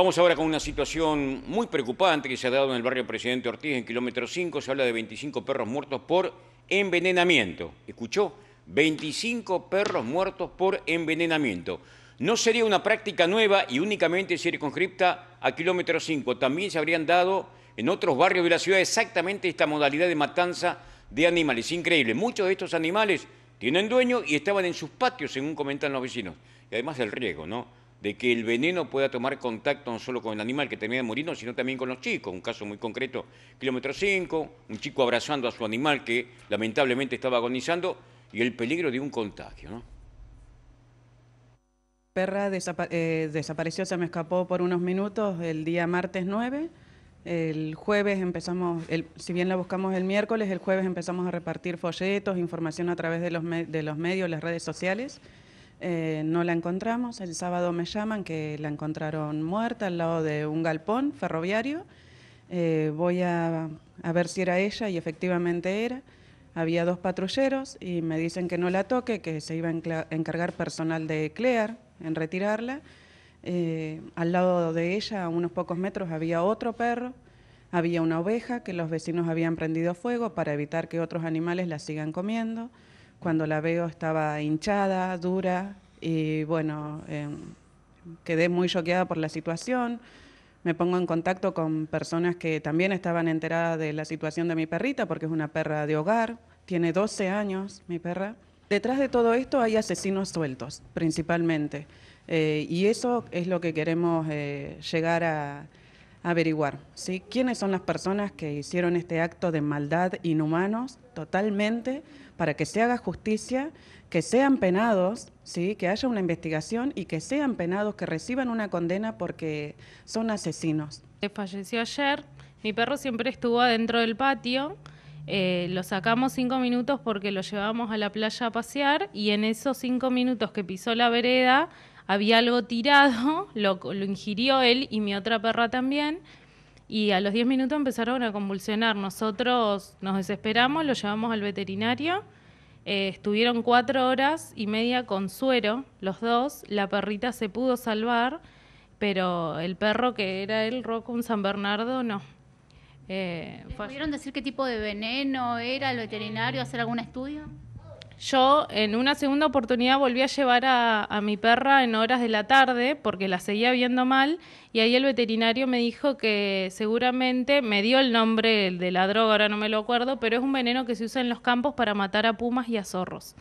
Vamos ahora con una situación muy preocupante que se ha dado en el barrio Presidente Ortiz, en kilómetro 5. Se habla de 25 perros muertos por envenenamiento. ¿Escuchó? 25 perros muertos por envenenamiento. No sería una práctica nueva y únicamente circunscripta a kilómetro 5. También se habrían dado en otros barrios de la ciudad exactamente esta modalidad de matanza de animales. Increíble. Muchos de estos animales tienen dueño y estaban en sus patios, según comentan los vecinos. Y además el riesgo, ¿no? de que el veneno pueda tomar contacto no solo con el animal que termina muriendo, sino también con los chicos. Un caso muy concreto, kilómetro 5, un chico abrazando a su animal que lamentablemente estaba agonizando y el peligro de un contagio. Perra eh, desapareció, se me escapó por unos minutos el día martes 9. El jueves empezamos, si bien la buscamos el miércoles, el jueves empezamos a repartir folletos, información a través de los, de los medios, las redes sociales. Eh, no la encontramos. El sábado me llaman que la encontraron muerta al lado de un galpón ferroviario. Eh, voy a, ver si era ella y efectivamente era. Había dos patrulleros y me dicen que no la toque, que se iba a encargar personal de CLEAR en retirarla. Eh, al lado de ella, a unos pocos metros, había otro perro, había una oveja que los vecinos habían prendido fuego para evitar que otros animales la sigan comiendo. Cuando la veo estaba hinchada, dura, y bueno, em, quedé muy choqueada por la situación. Me pongo en contacto con personas que también estaban enteradas de la situación de mi perrita, porque es una perra de hogar, tiene 12 años mi perra. Detrás de todo esto hay asesinos sueltos, principalmente, eh, y eso es lo que queremos eh, llegar a, averiguar ¿sí? quiénes son las personas que hicieron este acto de maldad inhumanos totalmente para que se haga justicia, que sean penados, ¿sí? que haya una investigación y que sean penados, que reciban una condena porque son asesinos. Eh, falleció ayer, mi perro siempre estuvo adentro del patio. Eh, lo sacamos cinco minutos porque lo llevábamos a la playa a pasear y en esos cinco minutos que pisó la vereda había algo tirado, lo, ingirió él y mi otra perra también. Y a los 10 minutos empezaron a convulsionar. Nosotros nos desesperamos, lo llevamos al veterinario. Eh, estuvieron cuatro horas y media con suero, los dos. La perrita se pudo salvar, pero el perro que era el Rocco, un San Bernardo, no. Eh, ¿Pudieron decir qué tipo de veneno era el veterinario, hacer algún estudio? yo en una segunda oportunidad volví a llevar a, mi perra en horas de la tarde porque la seguía viendo mal y ahí el veterinario me dijo que seguramente me dio el nombre de la droga, ahora no me lo acuerdo, pero es un veneno que se usa en los campos para matar a pumas y a zorros.